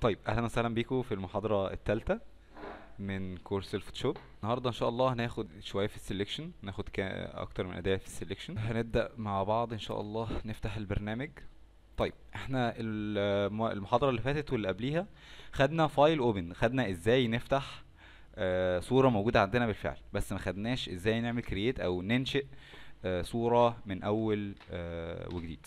طيب اهلا وسهلا بيكم في المحاضرة الثالثة من كورس الفوتوشوب النهاردة ان شاء الله هناخد شوية في السليكشن ناخد اكتر من اداة في السليكشن هنبدأ مع بعض ان شاء الله نفتح البرنامج طيب احنا المحاضرة اللي فاتت واللي قبليها خدنا فايل اوبن خدنا ازاي نفتح آه، صورة موجودة عندنا بالفعل بس ما خدناش ازاي نعمل كرييت او ننشئ آه، صورة من اول آه، وجديد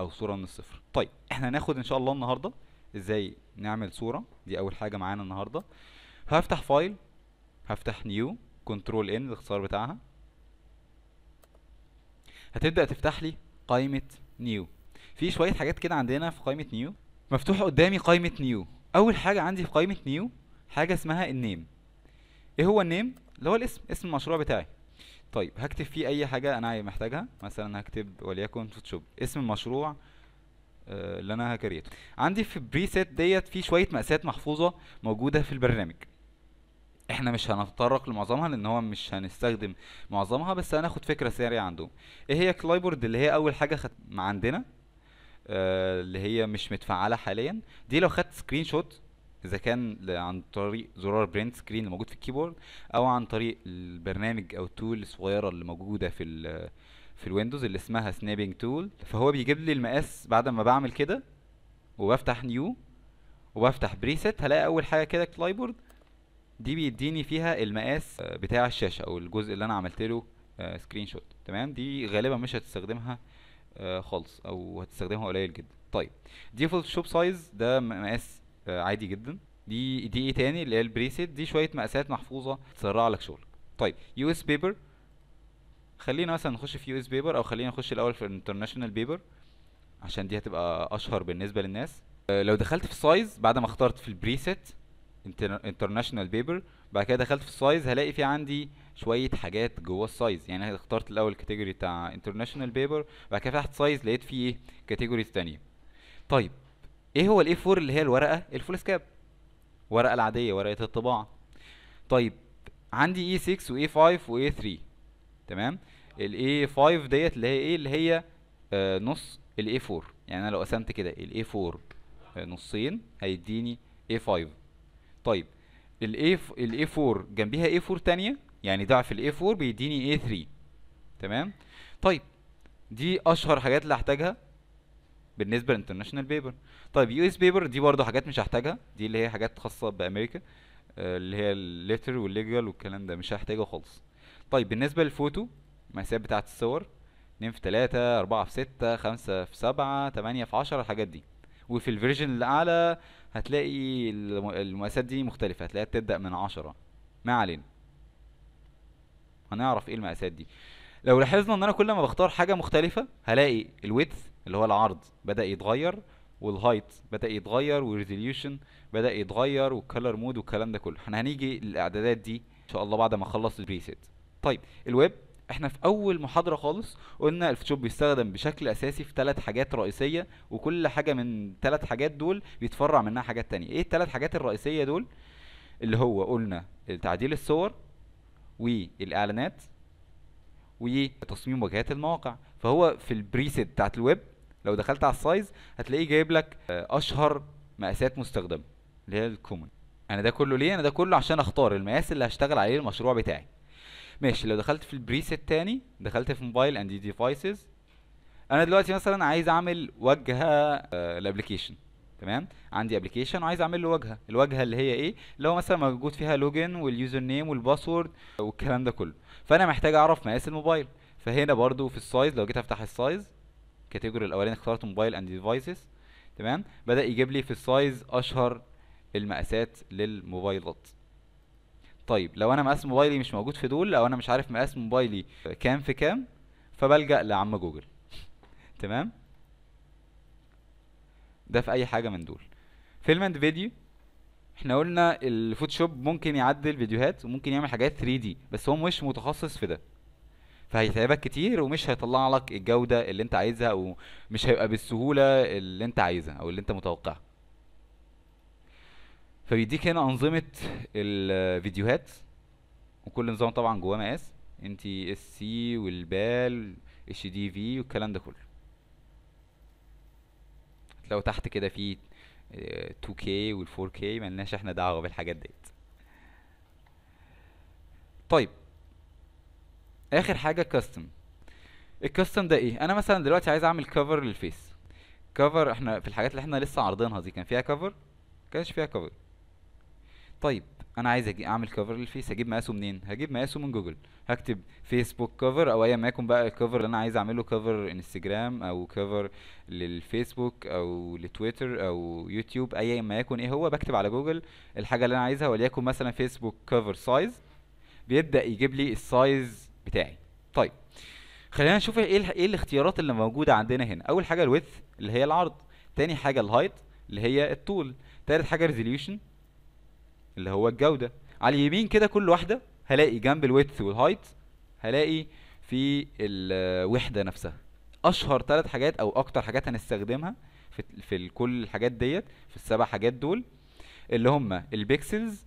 او صورة من الصفر طيب احنا هناخد ان شاء الله النهاردة ازاي نعمل صورة دي اول حاجة معانا النهاردة هفتح فايل هفتح نيو كنترول ان الاختصار بتاعها هتبدأ تفتح لي قائمة نيو في شوية حاجات كده عندنا في قائمة نيو مفتوحة قدامي قائمة نيو اول حاجة عندي في قائمة نيو حاجة اسمها النيم ايه هو النيم اللي هو الاسم اسم المشروع بتاعي طيب هكتب فيه اي حاجة انا محتاجها مثلا هكتب وليكن فوتوشوب اسم المشروع آه، اللي انا هكريته عندي في البريسيت ديت في شويه مقاسات محفوظه موجوده في البرنامج احنا مش هنتطرق لمعظمها لان هو مش هنستخدم معظمها بس هناخد فكره سريعه عندهم ايه هي كلايبورد اللي هي اول حاجه خد عندنا آه اللي هي مش متفعله حاليا دي لو خدت سكرين شوت اذا كان عن طريق زرار برنت سكرين اللي موجود في الكيبورد او عن طريق البرنامج او التول الصغيره اللي موجوده في في الويندوز اللي اسمها سنابينج تول فهو بيجيب لي المقاس بعد ما بعمل كده وبفتح نيو وبفتح بريسيت هلاقي اول حاجه كده كلايبورد دي بيديني فيها المقاس آه، بتاع الشاشه او الجزء اللي انا عملت له سكرين آه، شوت تمام دي غالبا مش هتستخدمها آه، خالص او هتستخدمها قليل جدا طيب دي فوتوشوب سايز ده مقاس عادي جدا دي دي ايه تاني اللي هي البريسيت دي شويه مقاسات محفوظه تسرع لك شغلك طيب يو اس بيبر خلينا مثلا نخش في يو اس بيبر او خلينا نخش الاول في الانترناشونال بيبر عشان دي هتبقى اشهر بالنسبه للناس آه، لو دخلت في سايز بعد ما اخترت في البريسيت انترناشونال بيبر بعد كده دخلت في السايز هلاقي في عندي شويه حاجات جوه السايز يعني اخترت الاول الكاتيجوري بتاع انترناشونال بيبر بعد كده فتحت سايز لقيت فيه ايه كاتيجوريز ثانيه طيب ايه هو الاي 4 اللي هي الورقه الفول سكاب ورقه العاديه ورقه الطباعه طيب عندي اي 6 واي 5 واي 3 تمام الاي 5 ديت اللي هي ايه اللي هي آه نص الاي 4 يعني انا لو قسمت كده الاي 4 آه نصين هيديني اي 5 طيب الاي الاي 4 جنبيها اي 4 تانية يعني ضعف الاي 4 بيديني اي 3 تمام طيب دي اشهر حاجات اللي هحتاجها بالنسبه للانترناشونال بيبر طيب يو اس بيبر دي برضه حاجات مش هحتاجها دي اللي هي حاجات خاصه بامريكا آه، اللي هي الليتر والليجال والكلام ده مش هحتاجه خالص طيب بالنسبه للفوتو المقاسات بتاعه الصور 2 في 3 4 في 6 5 في 7 8 في 10 الحاجات دي وفي الفيرجن الاعلى هتلاقي المقاسات دي مختلفه هتلاقيها بتبدا من 10 ما علينا هنعرف ايه المقاسات دي لو لاحظنا ان انا كل ما بختار حاجه مختلفه هلاقي الويدث اللي هو العرض بدا يتغير والهايت بدا يتغير والريزوليوشن بدا يتغير والكلر مود والكلام ده كله احنا هنيجي للاعدادات دي ان شاء الله بعد ما اخلص البريسيت طيب الويب احنا في اول محاضره خالص قلنا الفوتوشوب بيستخدم بشكل اساسي في ثلاث حاجات رئيسيه وكل حاجه من ثلاث حاجات دول بيتفرع منها حاجات تانية ايه الثلاث حاجات الرئيسيه دول اللي هو قلنا تعديل الصور والاعلانات وتصميم واجهات المواقع فهو في البريسيت بتاعت الويب لو دخلت على السايز هتلاقيه جايب لك آه، اشهر مقاسات مستخدمه اللي هي الكومن انا ده كله ليه انا ده كله عشان اختار المقاس اللي هشتغل عليه المشروع بتاعي ماشي لو دخلت في البريسيت تاني دخلت في موبايل اند ديفايسز انا دلوقتي مثلا عايز اعمل واجهه آه، الابلكيشن تمام عندي ابلكيشن وعايز اعمل له واجهه الواجهه اللي هي ايه اللي هو مثلا موجود فيها لوجن واليوزر نيم والباسورد والكلام ده كله فانا محتاج اعرف مقاس الموبايل فهنا برضو في السايز لو جيت افتح السايز كاتيجوري الاولاني اخترت موبايل اند ديفايسز تمام بدا يجيب لي في السايز اشهر المقاسات للموبايلات طيب لو انا مقاس موبايلي مش موجود في دول او انا مش عارف مقاس موبايلي كام في كام فبلجأ لعم جوجل تمام ده في اي حاجه من دول فيلم اند فيديو احنا قلنا الفوتوشوب ممكن يعدل فيديوهات وممكن يعمل حاجات 3 دي بس هو مش متخصص في ده فهيتعبك كتير ومش هيطلع لك الجوده اللي انت عايزها ومش هيبقى بالسهوله اللي انت عايزها او اللي انت متوقعها فبيديك هنا انظمه الفيديوهات وكل نظام طبعا جواه مقاس ان تي اس سي والبال اتش دي في والكلام ده كله لو تحت كده في 2K آه، وال 4K مالناش احنا دعوه بالحاجات ديت طيب اخر حاجه كاستم الكاستم ده ايه انا مثلا دلوقتي عايز اعمل كفر للفيس كفر احنا في الحاجات اللي احنا لسه عارضينها دي كان فيها كفر كانش فيها كفر طيب انا عايز أجي اعمل كفر للفيس هجيب مقاسه منين هجيب مقاسه من جوجل هكتب فيسبوك كفر او ايا ما يكون بقى الكفر اللي انا عايز اعمله كفر انستجرام او كفر للفيسبوك او لتويتر او يوتيوب ايا ما يكون ايه هو بكتب على جوجل الحاجه اللي انا عايزها وليكن مثلا فيسبوك كفر سايز بيبدا يجيب لي السايز بتاعي طيب خلينا نشوف ايه ايه الاختيارات اللي موجوده عندنا هنا اول حاجه الويث اللي هي العرض تاني حاجه الهايت اللي هي الطول تالت حاجه ريزوليوشن اللي هو الجودة على اليمين كده كل واحدة هلاقي جنب الويدث والهايت هلاقي في الوحدة نفسها اشهر ثلاث حاجات او اكتر حاجات هنستخدمها في, في كل الحاجات ديت في السبع حاجات دول اللي هما البيكسلز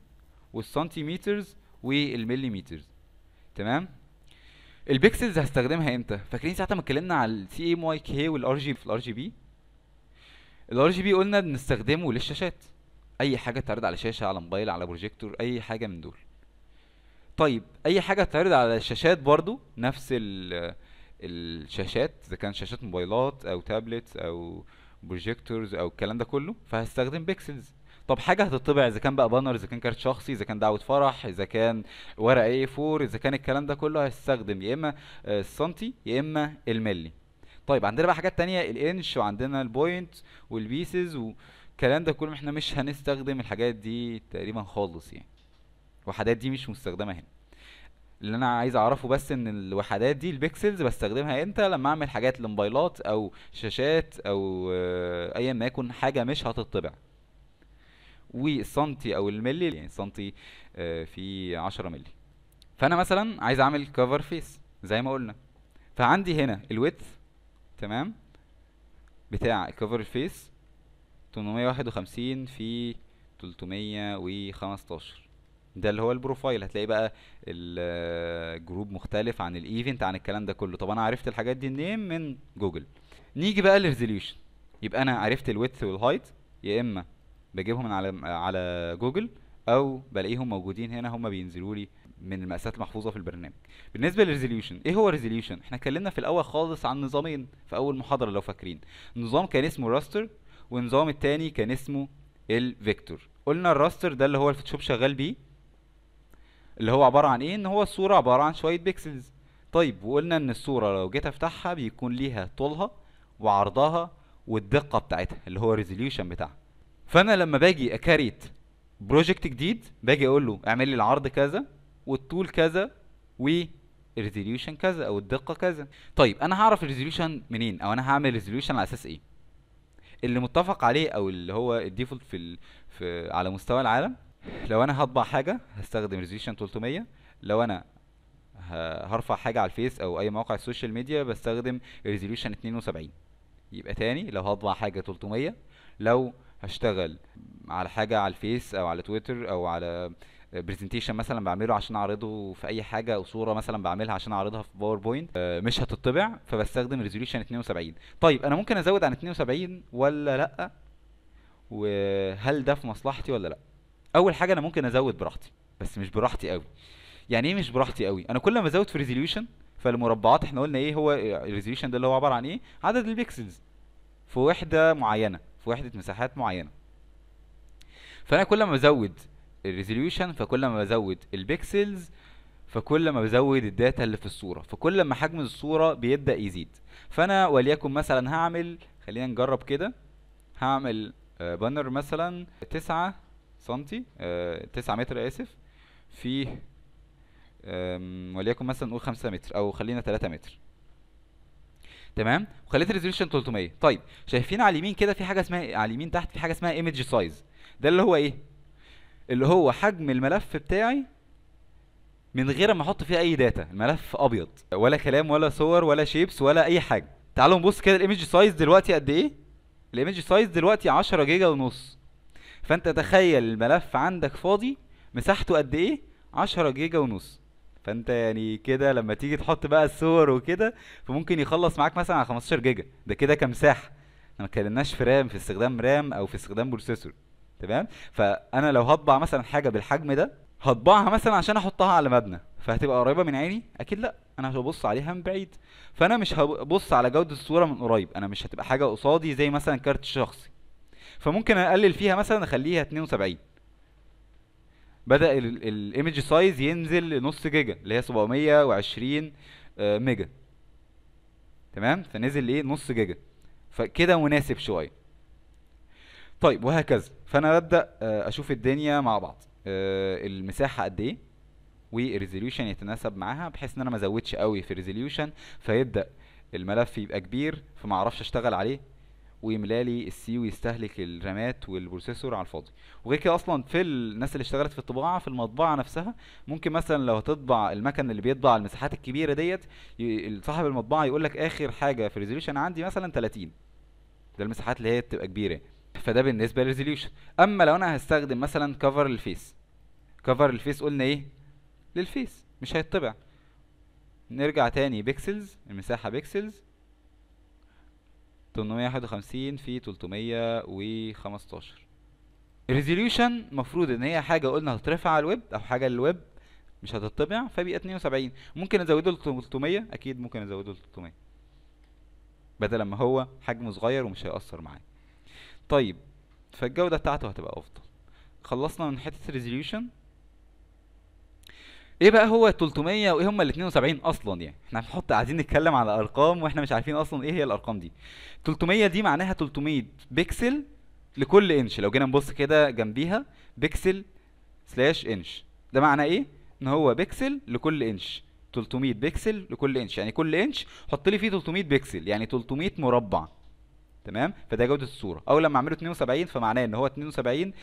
والسنتيمترز والمليمترز تمام البيكسلز هستخدمها امتى فاكرين ساعه ما اتكلمنا على السي ام واي كي والار جي في الار جي بي الار جي بي قلنا بنستخدمه للشاشات اي حاجه تعرض على شاشه على موبايل على بروجيكتور اي حاجه من دول طيب اي حاجه تعرض على الشاشات برضو نفس الشاشات اذا كان شاشات موبايلات او تابلت او بروجيكتورز او الكلام ده كله فهستخدم بيكسلز طب حاجه هتطبع اذا كان بقى بانر اذا كان كارت شخصي اذا كان دعوه فرح اذا كان ورق اي 4 اذا كان الكلام ده كله هستخدم يا اما آه، السنتي يا اما الملي طيب عندنا بقى حاجات تانية الانش وعندنا البوينت والبيسز و... الكلام ده كله احنا مش هنستخدم الحاجات دي تقريبا خالص يعني الوحدات دي مش مستخدمه هنا اللي انا عايز اعرفه بس ان الوحدات دي البكسلز بستخدمها امتى لما اعمل حاجات لموبايلات او شاشات او آه، ايا ما يكون حاجه مش هتطبع والسنتي او الملي يعني سنتي آه، في 10 ملي فانا مثلا عايز اعمل كفر فيس زي ما قلنا فعندي هنا الويدث تمام بتاع الكفر فيس تمنمية واحد وخمسين في تلتمية وخمستاشر ده اللي هو البروفايل هتلاقي بقى الجروب مختلف عن الايفنت عن الكلام ده كله طب انا عرفت الحاجات دي منين من جوجل نيجي بقى للريزوليوشن يبقى انا عرفت الويدث والهايت يا اما بجيبهم من على على جوجل او بلاقيهم موجودين هنا هم بينزلوا لي من المقاسات المحفوظه في البرنامج بالنسبه للريزوليوشن ايه هو الريزوليوشن احنا اتكلمنا في الاول خالص عن نظامين في اول محاضره لو فاكرين نظام كان اسمه راستر والنظام التاني كان اسمه الفيكتور قلنا الراستر ده اللي هو الفوتوشوب شغال بيه اللي هو عبارة عن ايه ان هو الصورة عبارة عن شوية بيكسلز طيب وقلنا ان الصورة لو جيت افتحها بيكون ليها طولها وعرضها والدقة بتاعتها اللي هو الريزوليوشن بتاعها فانا لما باجي اكاريت بروجكت جديد باجي اقول له اعمل لي العرض كذا والطول كذا والريزوليوشن كذا او الدقة كذا طيب انا هعرف الريزوليوشن منين او انا هعمل ريزوليوشن على اساس ايه اللي متفق عليه او اللي هو الديفولت في, ال... في على مستوى العالم لو انا هطبع حاجه هستخدم ريزوليوشن 300 لو انا هرفع حاجه على الفيس او اي موقع السوشيال ميديا بستخدم ريزوليوشن 72 يبقى تاني لو هطبع حاجه 300 لو هشتغل على حاجه على الفيس او على تويتر او على برزنتيشن مثلا بعمله عشان اعرضه في اي حاجه او صوره مثلا بعملها عشان اعرضها في باوربوينت آه، مش هتطبع فبستخدم ريزوليوشن 72 طيب انا ممكن ازود عن 72 ولا لا وهل ده في مصلحتي ولا لا اول حاجه انا ممكن ازود براحتي بس مش براحتي قوي يعني ايه مش براحتي قوي انا كل ما ازود في ريزوليوشن فالمربعات احنا قلنا ايه هو الريزوليوشن آه، ده اللي هو عباره عن ايه عدد البيكسلز في وحده معينه في وحده مساحات معينه فانا كل ما ازود الريزوليوشن فكل ما بزود البكسلز فكل ما بزود الداتا اللي في الصوره فكل ما حجم الصوره بيبدا يزيد فانا وليكن مثلا هعمل خلينا نجرب كده هعمل بانر آه، مثلا 9 سنتي 9 آه، متر اسف في وليكن مثلا نقول 5 متر او خلينا 3 متر تمام وخليت الريزوليوشن 300 طيب شايفين على اليمين كده في حاجه اسمها على اليمين تحت في حاجه اسمها ايمج سايز ده اللي هو ايه اللي هو حجم الملف بتاعي من غير ما احط فيه اي داتا الملف ابيض ولا كلام ولا صور ولا شيبس ولا اي حاجه تعالوا نبص كده الايمج سايز دلوقتي قد ايه الايمج سايز دلوقتي 10 جيجا ونص فانت تخيل الملف عندك فاضي مساحته قد ايه 10 جيجا ونص فانت يعني كده لما تيجي تحط بقى الصور وكده فممكن يخلص معاك مثلا على 15 جيجا ده كده كمساحه ما اتكلمناش في رام في استخدام رام او في استخدام بروسيسور تمام فانا لو هطبع مثلا حاجه بالحجم ده هطبعها مثلا عشان احطها على مبنى فهتبقى قريبه من عيني اكيد لا انا هبص عليها من بعيد فانا مش هبص على جوده الصوره من قريب انا مش هتبقى حاجه قصادي زي مثلا كارت شخصي فممكن اقلل فيها مثلا اخليها 72 بدا الايمج سايز ينزل لنص جيجا اللي هي 720 آه، ميجا تمام فنزل ايه نص جيجا فكده مناسب شويه طيب وهكذا فانا ببدا آه، اشوف الدنيا مع بعض آه، المساحه قد ايه والريزوليوشن يتناسب معاها بحيث ان انا ما ازودش قوي في الريزوليوشن فيبدا الملف يبقى كبير فما اعرفش اشتغل عليه ويملالي السي ويستهلك الرامات والبروسيسور على الفاضي وغير كده اصلا في الناس اللي اشتغلت في الطباعه في المطبعه نفسها ممكن مثلا لو هتطبع المكن اللي بيطبع المساحات الكبيره ديت صاحب المطبعه يقول لك اخر حاجه في الريزوليوشن عندي مثلا 30 ده المساحات اللي هي بتبقى كبيره فده بالنسبه للريزوليوشن اما لو انا هستخدم مثلا كفر للفيس كفر الفيس قلنا ايه للفيس مش هيتطبع نرجع تاني بيكسلز المساحه بيكسلز 851 في 315 الريزوليوشن المفروض ان هي حاجه قلنا هترفع على الويب او حاجه للويب مش هتطبع فبيبقى 72 ممكن ازوده ل 300 اكيد ممكن ازوده ل 300 بدل ما هو حجمه صغير ومش هيأثر معايا طيب فالجودة بتاعته هتبقى أفضل خلصنا من حتة الريزوليوشن ايه بقى هو 300 وايه هما ال 72 اصلا يعني احنا هنحط عايزين نتكلم على ارقام واحنا مش عارفين اصلا ايه هي الارقام دي 300 دي معناها 300 بكسل لكل انش لو جينا نبص كده جنبيها بكسل سلاش انش ده معناه ايه ان هو بكسل لكل انش 300 بكسل لكل انش يعني كل انش حط لي فيه 300 بكسل يعني 300 مربع تمام فده جوده الصوره او لما اعمله 72 فمعناه ان هو 72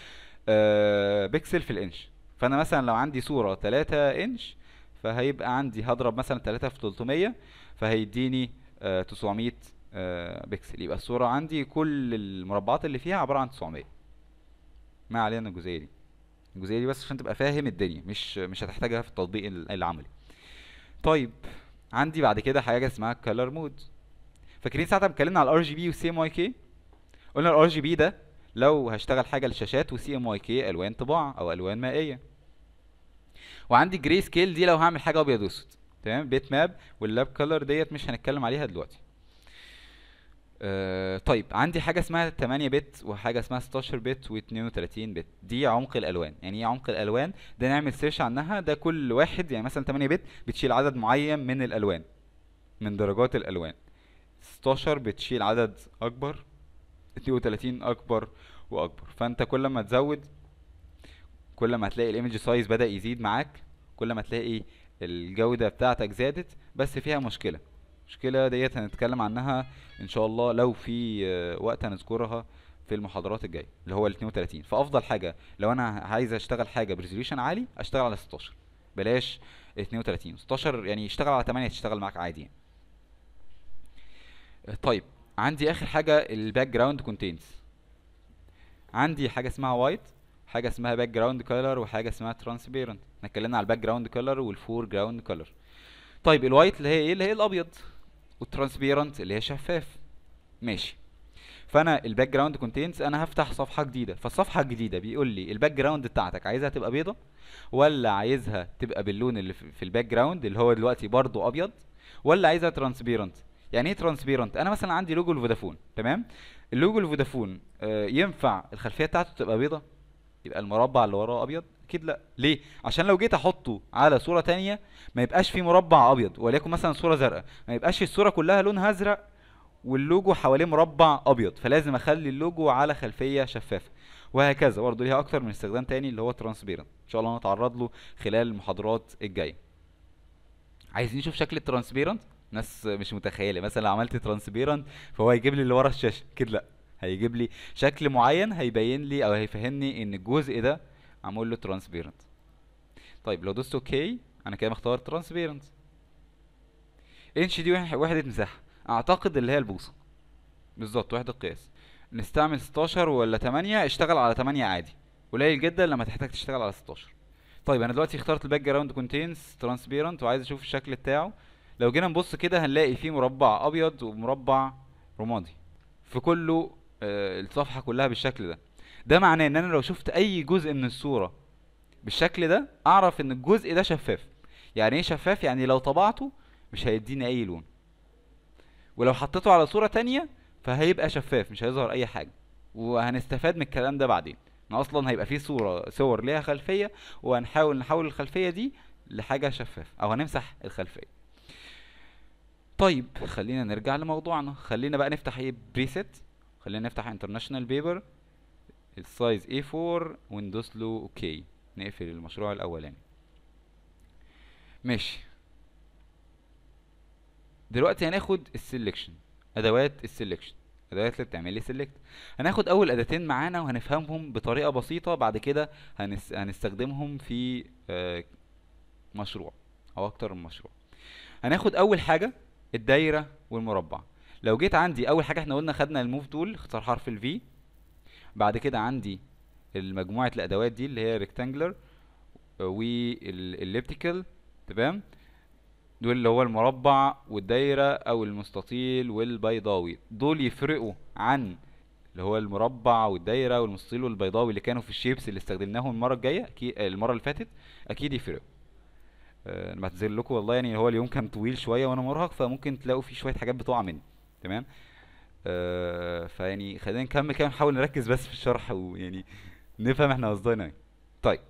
آه بكسل في الانش فانا مثلا لو عندي صوره 3 انش فهيبقى عندي هضرب مثلا 3 في 300 فهيديني آه 900 آه بكسل يبقى الصوره عندي كل المربعات اللي فيها عباره عن 900 ما علينا الجزئيه دي الجزئيه دي بس عشان تبقى فاهم الدنيا مش مش هتحتاجها في التطبيق العملي طيب عندي بعد كده حاجه اسمها كلر مود فاكرين ساعتها اتكلمنا على الار جي بي والسي ام واي كي قلنا الار جي بي ده لو هشتغل حاجه للشاشات وسي ام واي كي الوان طباعه او الوان مائيه وعندي جري سكيل دي لو هعمل حاجه ابيض واسود تمام بيت ماب واللاب كلر ديت مش هنتكلم عليها دلوقتي أه طيب عندي حاجه اسمها 8 بت وحاجه اسمها 16 بت و32 بت دي عمق الالوان يعني ايه عمق الالوان ده نعمل سيرش عنها ده كل واحد يعني مثلا 8 بت بتشيل عدد معين من الالوان من درجات الالوان 16 بتشيل عدد اكبر 32 اكبر واكبر فانت كل ما تزود كل ما هتلاقي الايمج سايز بدا يزيد معاك كل ما تلاقي الجودة بتاعتك زادت بس فيها مشكلة المشكلة ديت هنتكلم عنها ان شاء الله لو في آه، وقت هنذكرها في المحاضرات الجايه اللي هو ال 32 فافضل حاجه لو انا عايز اشتغل حاجه بريزوليوشن عالي اشتغل على 16 بلاش 32 16 يعني اشتغل على 8 تشتغل معاك عادي يعني. طيب عندي اخر حاجه الباك جراوند كونتينز عندي حاجه اسمها وايت حاجه اسمها باك جراوند كولر وحاجه اسمها ترانسبيرنت احنا اتكلمنا على الباك جراوند كولر والفور جراوند كولر طيب الوايت اللي هي ايه اللي هي الابيض والترانسبيرنت اللي هي شفاف ماشي فانا الباك جراوند كونتينز انا هفتح صفحه جديده فالصفحه الجديده بيقول لي الباك جراوند بتاعتك عايزها تبقى بيضه ولا عايزها تبقى باللون اللي في الباك جراوند اللي هو دلوقتي برضو ابيض ولا عايزها ترانسبيرنت يعني ايه ترانسبيرنت انا مثلا عندي لوجو الفودافون تمام اللوجو الفودافون آه، ينفع الخلفيه بتاعته تبقى بيضه يبقى المربع اللي وراه ابيض اكيد لا ليه عشان لو جيت احطه على صوره تانية ما يبقاش في مربع ابيض وليكن مثلا صوره زرقاء ما يبقاش الصوره كلها لونها ازرق واللوجو حواليه مربع ابيض فلازم اخلي اللوجو على خلفيه شفافه وهكذا برضه ليها اكتر من استخدام تاني اللي هو ترانسبيرنت ان شاء الله هنتعرض له خلال المحاضرات الجايه عايزين نشوف شكل الترانسبيرنت ناس مش متخيله مثلا لو عملت ترانسبيرنت فهو هيجيب لي اللي ورا الشاشه كده لا هيجيب لي شكل معين هيبين لي او هيفهمني ان الجزء ده معمول له ترانسبيرنت طيب لو دوست اوكي انا كده مختار ترانسبيرنت انش دي وحده مساحه اعتقد اللي هي البوصه بالظبط وحده قياس نستعمل 16 ولا 8 اشتغل على 8 عادي قليل جدا لما تحتاج تشتغل على 16 طيب انا دلوقتي اخترت الباك جراوند كونتينز ترانسبيرنت وعايز اشوف الشكل بتاعه لو جينا نبص كده هنلاقي في مربع ابيض ومربع رمادي في كله آه الصفحه كلها بالشكل ده ده معناه ان انا لو شفت اي جزء من الصوره بالشكل ده اعرف ان الجزء ده شفاف يعني ايه شفاف يعني لو طبعته مش هيديني اي لون ولو حطيته على صوره تانية فهيبقى شفاف مش هيظهر اي حاجه وهنستفاد من الكلام ده بعدين ان اصلا هيبقى في صوره صور ليها خلفيه وهنحاول نحول الخلفيه دي لحاجه شفافه او هنمسح الخلفيه طيب خلينا نرجع لموضوعنا خلينا بقى نفتح ايه بريسيت خلينا نفتح انترناشونال بيبر السايز A4 وندوس له اوكي نقفل المشروع الاولاني ماشي دلوقتي هناخد السلكشن ادوات السلكشن ادوات اللي بتعمل لي سيلكت هناخد اول اداتين معانا وهنفهمهم بطريقه بسيطه بعد كده هنس... هنستخدمهم في آه، مشروع او اكتر من مشروع هناخد اول حاجه الدايره والمربع لو جيت عندي اول حاجه احنا قلنا خدنا الموف دول اختار حرف الفي بعد كده عندي مجموعه الادوات دي اللي هي ريكتانجلر والليبتيكال تمام دول اللي هو المربع والدايره او المستطيل والبيضاوي دول يفرقوا عن اللي هو المربع والدايره والمستطيل والبيضاوي اللي كانوا في الشيبس اللي استخدمناهم المره الجايه المره اللي فاتت اكيد يفرقوا انا آه، بعتذر لكم والله يعني هو اليوم كان طويل شويه وانا مرهق فممكن تلاقوا فيه شويه حاجات بتقع مني تمام آه فيعني خلينا نكمل كده نحاول نركز بس في الشرح ويعني نفهم احنا قصدنا ايه طيب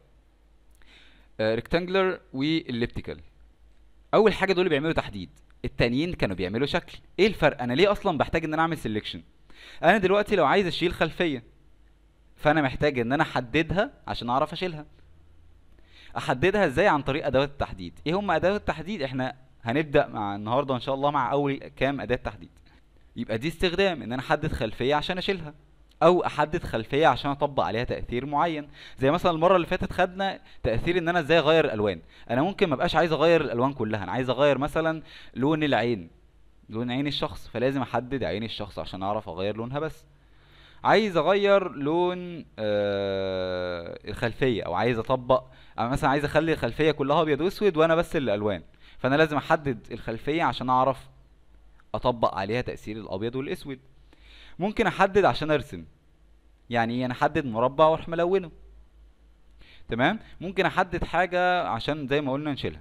ريكتانجلر آه، والليبتيكال اول حاجه دول بيعملوا تحديد التانيين كانوا بيعملوا شكل ايه الفرق انا ليه اصلا بحتاج ان انا اعمل سيلكشن انا دلوقتي لو عايز اشيل خلفيه فانا محتاج ان انا احددها عشان اعرف اشيلها احددها ازاي عن طريق ادوات التحديد ايه هم ادوات التحديد احنا هنبدا مع النهارده ان شاء الله مع اول كام اداه تحديد يبقى دي استخدام ان انا احدد خلفيه عشان اشيلها او احدد خلفيه عشان اطبق عليها تاثير معين زي مثلا المره اللي فاتت خدنا تاثير ان انا ازاي اغير الالوان انا ممكن ما ابقاش عايز اغير الالوان كلها انا عايز اغير مثلا لون العين لون عين الشخص فلازم احدد عين الشخص عشان اعرف اغير لونها بس عايز اغير لون آه الخلفيه او عايز اطبق انا مثلا عايز اخلي الخلفيه كلها ابيض واسود وانا بس اللي الوان فانا لازم احدد الخلفيه عشان اعرف اطبق عليها تاثير الابيض والاسود ممكن احدد عشان ارسم يعني ايه انا احدد مربع واروح ملونه تمام ممكن احدد حاجه عشان زي ما قلنا نشيلها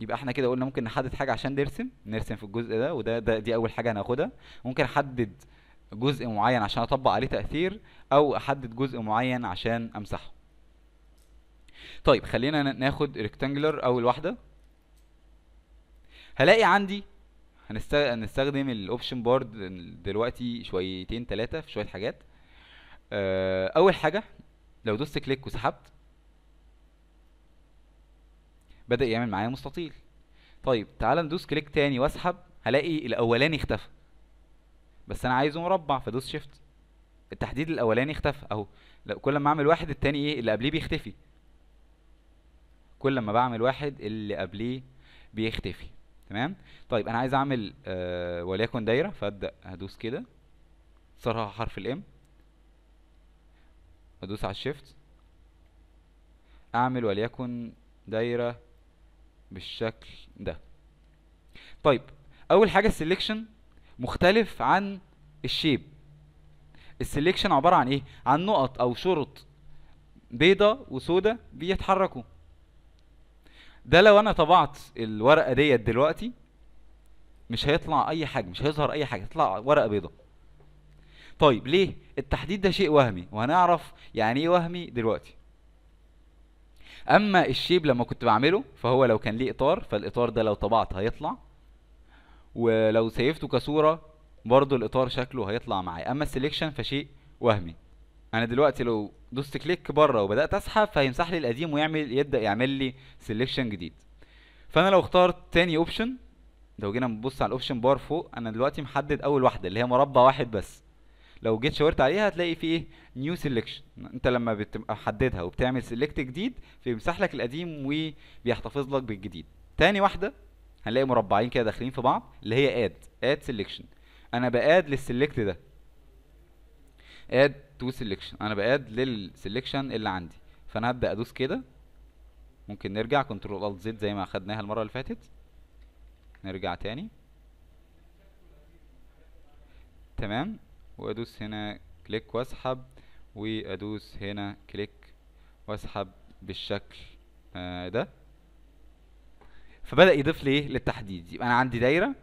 يبقى احنا كده قلنا ممكن نحدد حاجه عشان نرسم نرسم في الجزء ده وده ده دي اول حاجه هناخدها ممكن احدد جزء معين عشان اطبق عليه تاثير او احدد جزء معين عشان امسحه طيب خلينا ناخد ريكتانجلر اول واحده هلاقي عندي هنستخدم الاوبشن بورد دلوقتي شويتين ثلاثه في شويه حاجات آه، اول حاجه لو دوست كليك وسحبت بدا يعمل معايا مستطيل طيب تعال ندوس كليك تاني واسحب هلاقي الاولاني اختفى بس انا عايزه مربع فدوس شيفت التحديد الاولاني اختفى اهو كل ما اعمل واحد التاني ايه اللي قبليه بيختفي كل ما بعمل واحد اللي قبليه بيختفي تمام طيب انا عايز اعمل آه وليكن دايره فابدا هدوس كده صارها حرف الام ادوس على الشيفت اعمل وليكن دايره بالشكل ده طيب اول حاجه السلكشن مختلف عن الشيب السلكشن عباره عن ايه عن نقط او شرط بيضه وسودة بيتحركوا ده لو انا طبعت الورقه ديت دلوقتي مش هيطلع اي حاجه مش هيظهر اي حاجه هتطلع ورقه بيضاء طيب ليه التحديد ده شيء وهمي وهنعرف يعني ايه وهمي دلوقتي اما الشيب لما كنت بعمله فهو لو كان ليه اطار فالاطار ده لو طبعت هيطلع ولو سيفته كصوره برضو الاطار شكله هيطلع معايا اما السليكشن فشيء وهمي انا دلوقتي لو دوست كليك بره وبدات اسحب فهيمسح لي القديم ويعمل يبدا يعمل لي سيليكشن جديد فانا لو اخترت تاني اوبشن لو جينا نبص على الاوبشن بار فوق انا دلوقتي محدد اول واحده اللي هي مربع واحد بس لو جيت شاورت عليها هتلاقي في ايه نيو سيلكشن انت لما بتحددها وبتعمل سيليكت جديد بيمسح لك القديم وبيحتفظ لك بالجديد تاني واحده هنلاقي مربعين كده داخلين في بعض اللي هي اد اد سيليكشن انا باد للسيليكت ده اد تو سيلكشن انا بقاد للسيلكشن اللي عندي فانا هبدا ادوس كده ممكن نرجع كنترول الت زد زي ما خدناها المره اللي فاتت نرجع تاني تمام وادوس هنا كليك واسحب وادوس هنا كليك واسحب بالشكل آه ده فبدا يضيف لي ايه للتحديد يبقى انا عندي دايره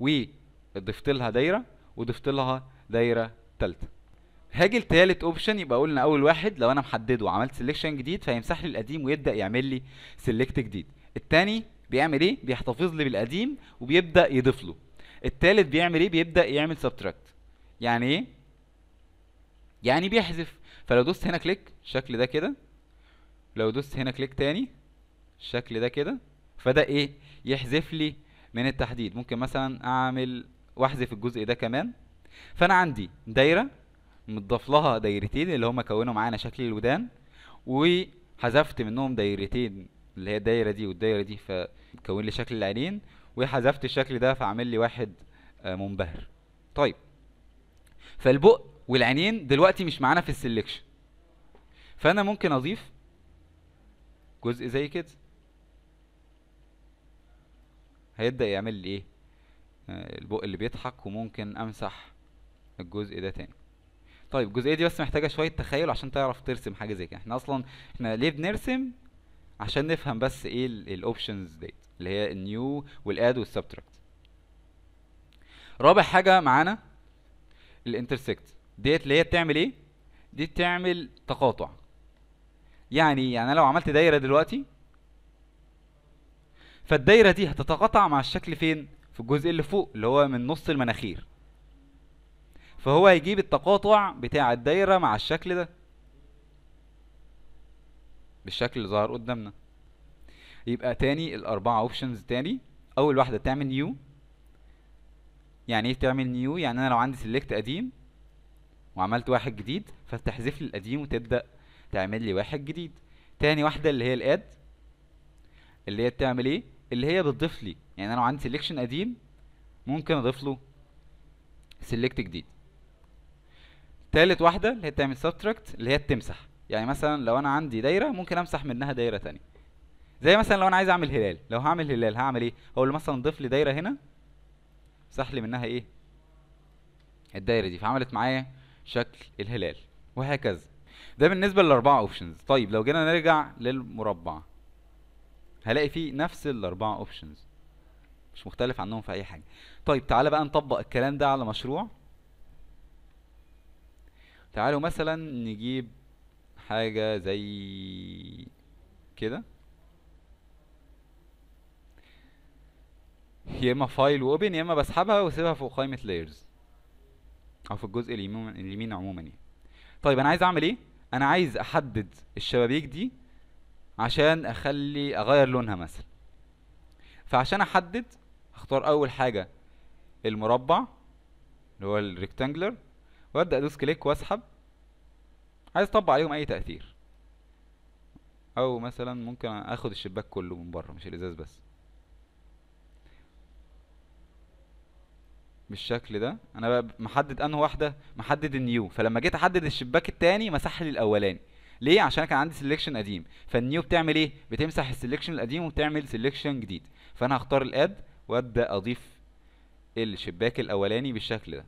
وضفت لها دايره وضفت لها دايره ثالثه هاجي لتالت اوبشن يبقى قلنا اول واحد لو انا محدده وعملت سيلكشن جديد فيمسح لي القديم ويبدا يعمل لي سيلكت جديد التاني بيعمل ايه بيحتفظ لي بالقديم وبيبدا يضيف له التالت بيعمل ايه بيبدا يعمل سبتراكت يعني ايه يعني بيحذف فلو دوست هنا كليك الشكل ده كده لو دوست هنا كليك تاني الشكل ده كده فده ايه يحذف لي من التحديد ممكن مثلا اعمل واحذف الجزء ده كمان فانا عندي دايره متضاف لها دايرتين اللي هما كونوا معانا شكل الودان وحذفت منهم دايرتين اللي هي الدايرة دي والدايرة دي فكون لي شكل العينين وحذفت الشكل ده فعمل لي واحد آه، منبهر طيب فالبق والعينين دلوقتي مش معانا في السلكشن فانا ممكن اضيف جزء زي كده هيبدأ يعمل لي ايه آه، البق اللي بيضحك وممكن امسح الجزء ده تاني طيب الجزئيه دي بس محتاجه شويه تخيل عشان تعرف ترسم حاجه زي كده احنا اصلا احنا ليه بنرسم عشان نفهم بس ايه الاوبشنز ديت اللي هي النيو والاد والسبتراكت رابع حاجه معانا الانترسكت ديت اللي هي بتعمل ايه دي بتعمل تقاطع يعني يعني لو عملت دايره دلوقتي فالدايره دي هتتقاطع مع الشكل فين في الجزء اللي فوق اللي هو من نص المناخير فهو هيجيب التقاطع بتاع الدايرة مع الشكل ده بالشكل اللي ظهر قدامنا يبقى تاني الأربعة اوبشنز تاني أول واحدة تعمل نيو يعني ايه تعمل نيو يعني أنا لو عندي سيلكت قديم وعملت واحد جديد فتحذف لي القديم وتبدأ تعمل لي واحد جديد تاني واحدة اللي هي الاد اللي هي بتعمل ايه اللي هي بتضيف لي يعني انا لو عندي سيلكشن قديم ممكن اضيف له سيلكت جديد تالت واحده اللي هي بتعمل سبتراكت اللي هي بتمسح يعني مثلا لو انا عندي دايره ممكن امسح منها دايره ثانيه زي مثلا لو انا عايز اعمل هلال لو هعمل هلال هعمل ايه اقول له مثلا ضيف لي دايره هنا امسح لي منها ايه الدايره دي فعملت معايا شكل الهلال وهكذا ده بالنسبه للاربعه اوبشنز طيب لو جينا نرجع للمربع هلاقي فيه نفس الاربعه اوبشنز مش مختلف عنهم في اي حاجه طيب تعالى بقى نطبق الكلام ده على مشروع تعالوا مثلا نجيب حاجة زي كده يا اما فايل واوبن يا اما بسحبها واسيبها فوق قائمة لايرز او في الجزء اليمين عموما يعني طيب انا عايز اعمل ايه انا عايز احدد الشبابيك دي عشان اخلي اغير لونها مثلا فعشان احدد هختار اول حاجة المربع اللي هو الريكتانجلر وابدا ادوس كليك واسحب عايز اطبق عليهم اي تاثير او مثلا ممكن اخد الشباك كله من بره مش الازاز بس بالشكل ده انا بقى محدد انه واحده محدد النيو فلما جيت احدد الشباك التاني مسح لي الاولاني ليه عشان كان عندي سيلكشن قديم فالنيو بتعمل ايه بتمسح السيلكشن القديم وبتعمل سيلكشن جديد فانا هختار الاد وابدا اضيف الشباك الاولاني بالشكل ده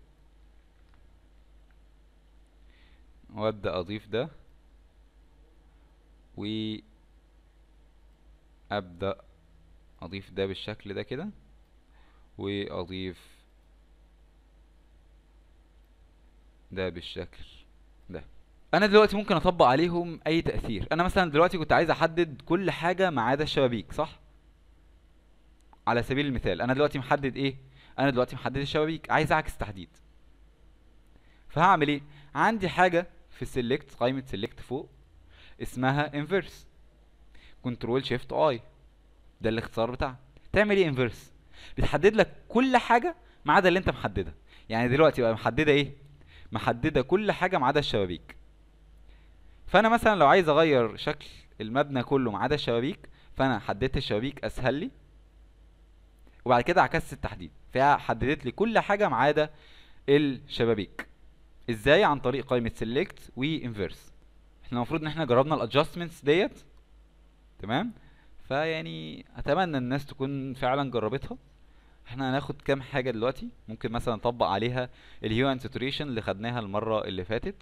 وابدأ اضيف ده وابدأ اضيف ده بالشكل ده كده واضيف ده بالشكل ده انا دلوقتي ممكن اطبق عليهم اي تأثير انا مثلا دلوقتي كنت عايز احدد كل حاجة ما عدا الشبابيك صح على سبيل المثال انا دلوقتي محدد ايه انا دلوقتي محدد الشبابيك عايز اعكس تحديد فهعمل ايه عندي حاجة في سيلكت قائمة سيلكت فوق اسمها انفرس كنترول شيفت اي ده الاختصار بتاعها تعمل ايه انفرس بتحدد لك كل حاجة ما عدا اللي انت محددها يعني دلوقتي بقى محددة ايه محددة كل حاجة ما عدا الشبابيك فانا مثلا لو عايز اغير شكل المبنى كله ما عدا الشبابيك فانا حددت الشبابيك اسهل لي وبعد كده عكست التحديد فهي حددت لي كل حاجه ما عدا الشبابيك ازاي عن طريق قائمه سيلكت وانفيرس احنا المفروض ان احنا جربنا الادجستمنتس ديت تمام فيعني اتمنى الناس تكون فعلا جربتها احنا هناخد كام حاجه دلوقتي ممكن مثلا نطبق عليها الهيو اند ساتوريشن اللي خدناها المره اللي فاتت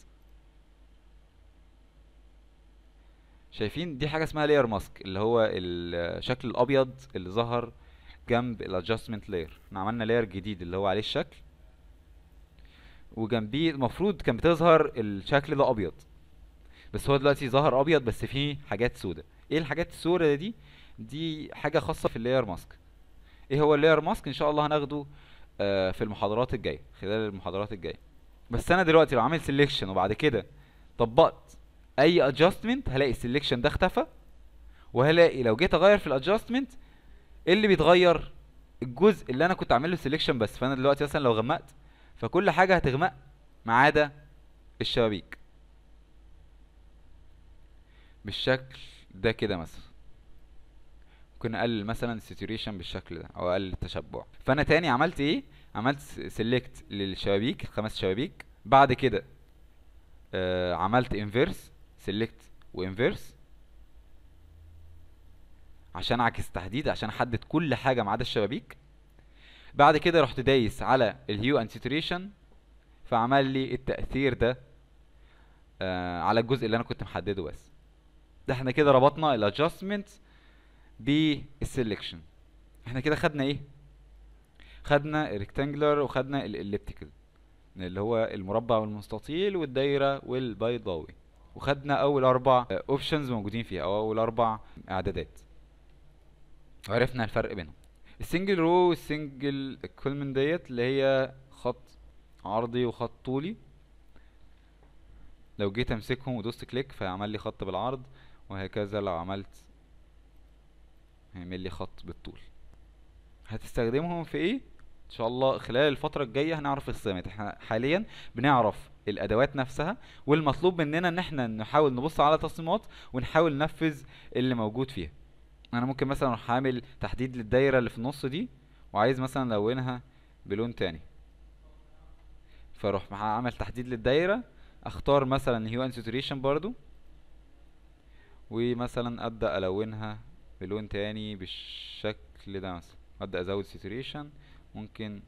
شايفين دي حاجه اسمها لاير ماسك اللي هو الشكل الابيض اللي ظهر جنب الادجستمنت لاير احنا عملنا لاير جديد اللي هو عليه الشكل وجنبيه المفروض كان بتظهر الشكل ده ابيض بس هو دلوقتي ظهر ابيض بس فيه حاجات سودة ايه الحاجات السودة دي دي حاجه خاصه في اللاير ماسك ايه هو اللاير ماسك ان شاء الله هناخده آه في المحاضرات الجايه خلال المحاضرات الجايه بس انا دلوقتي لو عامل سيلكشن وبعد كده طبقت اي ادجستمنت هلاقي السيلكشن ده اختفى وهلاقي لو جيت اغير في الادجستمنت إيه اللي بيتغير الجزء اللي انا كنت عامل له سيلكشن بس فانا دلوقتي مثلا لو غمقت فكل حاجة هتغمق ما عدا الشبابيك بالشكل ده كده مثلا ممكن اقلل مثلا الساتوريشن بالشكل ده او اقلل التشبع فانا تاني عملت ايه عملت سيلكت للشبابيك خمس شبابيك بعد كده آه عملت انفيرس سيلكت وانفيرس عشان اعكس تحديد عشان احدد كل حاجه ما عدا الشبابيك بعد كده رحت دايس على الهيو اند ساتوريشن فعمل لي التاثير ده آه على الجزء اللي انا كنت محدده بس ده احنا كده ربطنا الادجستمنت بالسلكشن احنا كده خدنا ايه خدنا الريكتانجلر وخدنا الاليبتيكال اللي هو المربع والمستطيل والدايره والبيضاوي وخدنا اول اربع اوبشنز موجودين فيها او اول اربع اعدادات عرفنا الفرق بينهم السنجل رو والسنجل كولمن ديت اللي هي خط عرضي وخط طولي لو جيت امسكهم ودوست كليك فيعمل لي خط بالعرض وهكذا لو عملت هيعمل لي خط بالطول هتستخدمهم في ايه ان شاء الله خلال الفتره الجايه هنعرف الصيانات احنا حاليا بنعرف الادوات نفسها والمطلوب مننا ان احنا نحاول نبص على تصميمات ونحاول ننفذ اللي موجود فيها انا ممكن مثلا اروح عامل تحديد للدايره اللي في النص دي وعايز مثلا الونها بلون تاني فاروح عامل تحديد للدايره اختار مثلا هيو انساتوريشن برضو ومثلا ابدا الونها بلون تاني بالشكل ده مثلا ابدا ازود ساتوريشن ممكن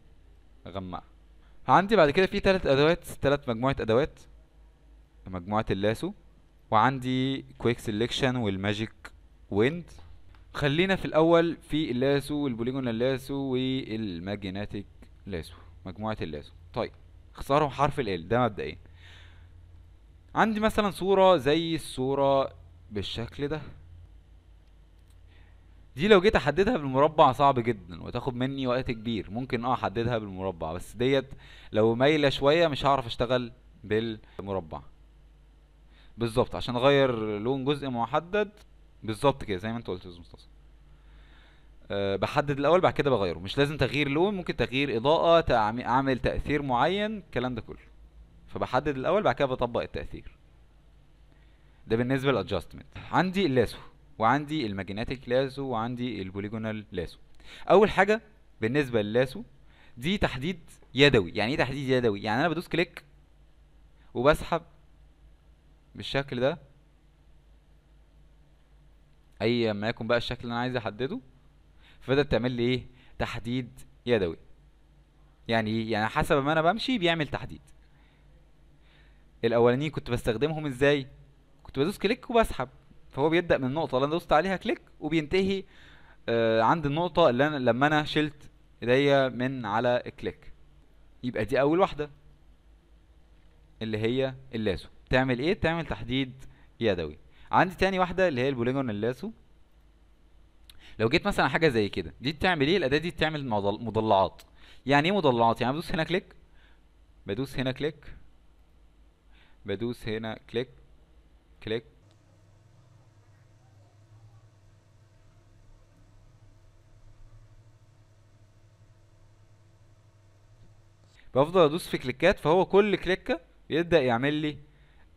اغمقها عندي بعد كده في تلات ادوات تلات مجموعه ادوات مجموعه اللاسو وعندي كويك سيلكشن والماجيك ويند خلينا في الاول في اللاسو والبوليجون اللاسو والماجناتيك لاسو مجموعه اللاسو طيب اختصارهم حرف ال ده مبدئيا إيه؟ عندي مثلا صوره زي الصوره بالشكل ده دي لو جيت احددها بالمربع صعب جدا وتاخد مني وقت كبير ممكن اه احددها بالمربع بس ديت لو مايله شويه مش هعرف اشتغل بالمربع بالظبط عشان اغير لون جزء محدد بالظبط كده زي ما انت قلت يا استاذ مصطفى آه، بحدد الاول بعد كده بغيره مش لازم تغيير لون ممكن تغيير اضاءه اعمل تاثير معين الكلام ده كله فبحدد الاول بعد كده بطبق التاثير ده بالنسبه للادجستمنت عندي اللاسو وعندي الماجنتيك لاسو وعندي البوليجونال لاسو اول حاجه بالنسبه للاسو دي تحديد يدوي يعني ايه تحديد يدوي يعني انا بدوس كليك وبسحب بالشكل ده اي ما يكون بقى الشكل اللي انا عايز احدده فبدات تعمل لي ايه تحديد يدوي يعني ايه يعني حسب ما انا بمشي بيعمل تحديد الاولانيين كنت بستخدمهم ازاي كنت بدوس كليك وبسحب فهو بيبدا من النقطه اللي انا دوست عليها كليك وبينتهي آه عند النقطه اللي انا لما انا شلت ايديا من على الكليك يبقى دي اول واحده اللي هي اللازو تعمل ايه تعمل تحديد يدوي عندي تاني واحده اللي هي البوليجون اللاسو لو جيت مثلا حاجه زي كده دي بتعمل ايه الاداه دي بتعمل مضلعات يعني ايه مضلعات يعني بدوس هنا كليك بدوس هنا كليك بدوس هنا كليك كليك بفضل ادوس في كليكات فهو كل كليكه يبدا يعمل لي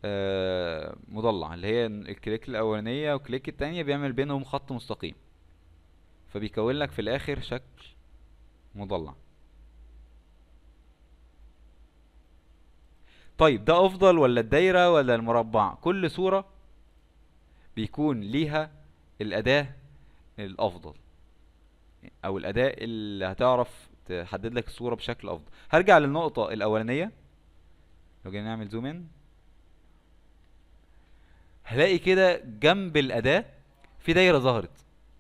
آه، مضلع اللي هي الكليك الاولانيه والكليك التانيه بيعمل بينهم خط مستقيم فبيكون لك في الاخر شكل مضلع طيب ده افضل ولا الدايره ولا المربع كل صوره بيكون ليها الاداه الافضل او الاداه اللي هتعرف تحدد لك الصوره بشكل افضل هرجع للنقطه الاولانيه لو جينا نعمل زوم ان هلاقي كده جنب الاداه في دايره ظهرت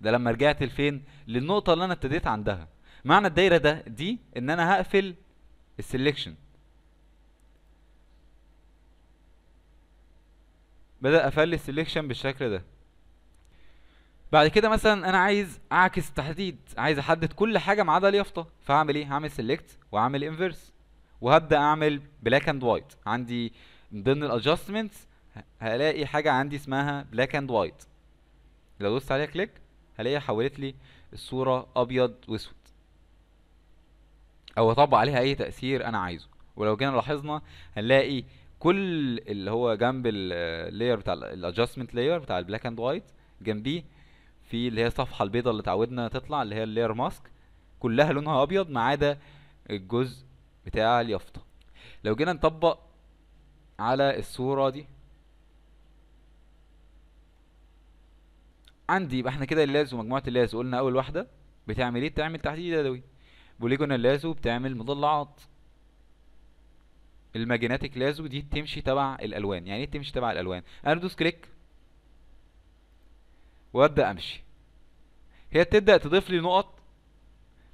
ده لما رجعت لفين للنقطه اللي انا ابتديت عندها معنى الدايره ده دي ان انا هقفل السلكشن بدا أقفل السلكشن بالشكل ده بعد كده مثلا انا عايز اعكس تحديد عايز احدد كل حاجه ما عدا اليافطه فهعمل ايه هعمل سيلكت واعمل انفيرس وهبدا اعمل بلاك اند وايت عندي من ضمن الادجستمنتس هلاقي حاجه عندي اسمها بلاك اند وايت لو دوست عليها كليك هلاقيها حولت لي الصوره ابيض واسود او اطبق عليها اي تاثير انا عايزه ولو جينا لاحظنا هنلاقي كل اللي هو جنب اللاير بتاع الادجستمنت لاير بتاع البلاك اند وايت جنبيه في اللي هي الصفحه البيضاء اللي اتعودنا تطلع اللي هي اللاير ماسك كلها لونها ابيض ما عدا الجزء بتاع اليافطه لو جينا نطبق على الصوره دي عندي يبقى احنا كده اللازو مجموعه اللازو قلنا اول واحده بتعمل ايه بتعمل تحديد يدوي بوليجون اللازو بتعمل مضلعات الماجناتيك لازو دي بتمشي تبع الالوان يعني ايه بتمشي تبع الالوان انا بدوس كليك وابدا امشي هي بتبدا تضيف لي نقط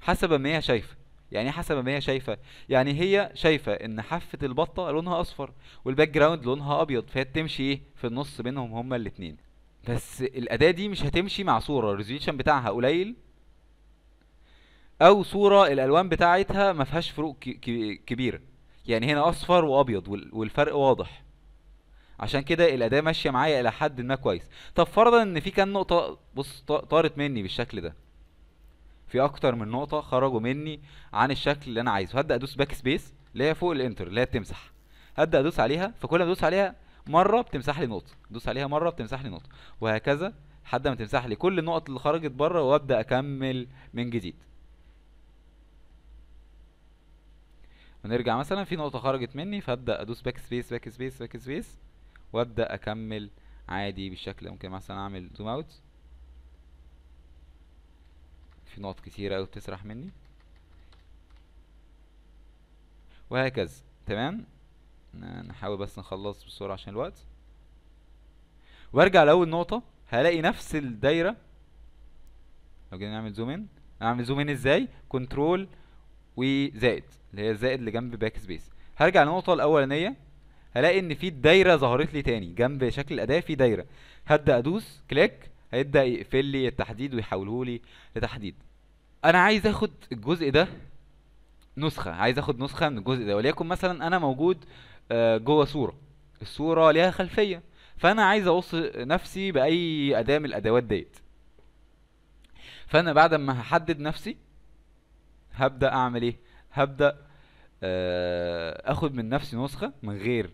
حسب ما هي شايفه يعني ايه حسب ما هي شايفه يعني هي شايفه ان حافه البطه لونها اصفر والباك جراوند لونها ابيض فهي بتمشي ايه في النص بينهم هما الاتنين بس الاداه دي مش هتمشي مع صوره الريزوليوشن بتاعها قليل او صوره الالوان بتاعتها ما فيهاش فروق كبيره يعني هنا اصفر وابيض والفرق واضح عشان كده الاداه ماشيه معايا الى حد ما كويس طب فرضا ان في كام نقطه بص طارت مني بالشكل ده في اكتر من نقطه خرجوا مني عن الشكل اللي انا عايزه هبدا ادوس باك سبيس اللي هي فوق الانتر اللي هي بتمسح هبدا ادوس عليها فكل ما ادوس عليها مره بتمسح لي نقطه دوس عليها مره بتمسح لي نقطه وهكذا لحد ما تمسح لي كل النقط اللي خرجت بره وابدا اكمل من جديد ونرجع مثلا في نقطه خرجت مني فابدا ادوس باك سبيس باك سبيس باك سبيس وابدا اكمل عادي بالشكل ممكن مثلا اعمل زوم اوت في نقط كتيره قوي بتسرح مني وهكذا تمام نحاول بس نخلص بسرعة عشان الوقت وارجع لأول نقطة هلاقي نفس الدايرة لو جينا نعمل زوم ان اعمل زوم ان ازاي كنترول وزائد اللي هي الزائد اللي جنب باك سبيس هرجع للنقطة الأولانية هلاقي ان في دايرة ظهرت لي تاني جنب شكل الأداة في دايرة هبدأ أدوس كليك هيبدأ يقفل لي التحديد ويحوله لي لتحديد أنا عايز آخد الجزء ده نسخة عايز آخد نسخة من الجزء ده وليكن مثلا أنا موجود آه، جوه صوره الصوره ليها خلفيه فانا عايز اقص نفسي باي اداه من الادوات ديت فانا بعد ما هحدد نفسي هبدا اعمل ايه هبدا آه، اخد من نفسي نسخه من غير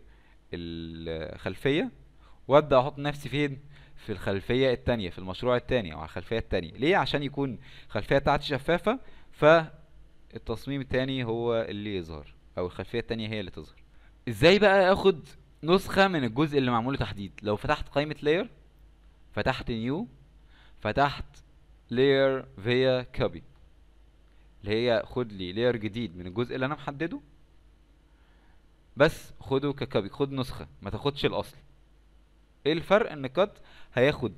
الخلفيه وابدا احط نفسي فين في الخلفيه التانية في المشروع التاني او الخلفيه التانية ليه عشان يكون الخلفيه بتاعتي شفافه فالتصميم التاني هو اللي يظهر او الخلفيه التانية هي اللي تظهر ازاي بقى اخد نسخة من الجزء اللي معموله تحديد لو فتحت قائمة layer فتحت نيو فتحت layer فيا كوبي اللي هي خد لي لاير جديد من الجزء اللي انا محدده بس خده ككوبي خد نسخة ما تاخدش الاصل ايه الفرق ان كات هياخد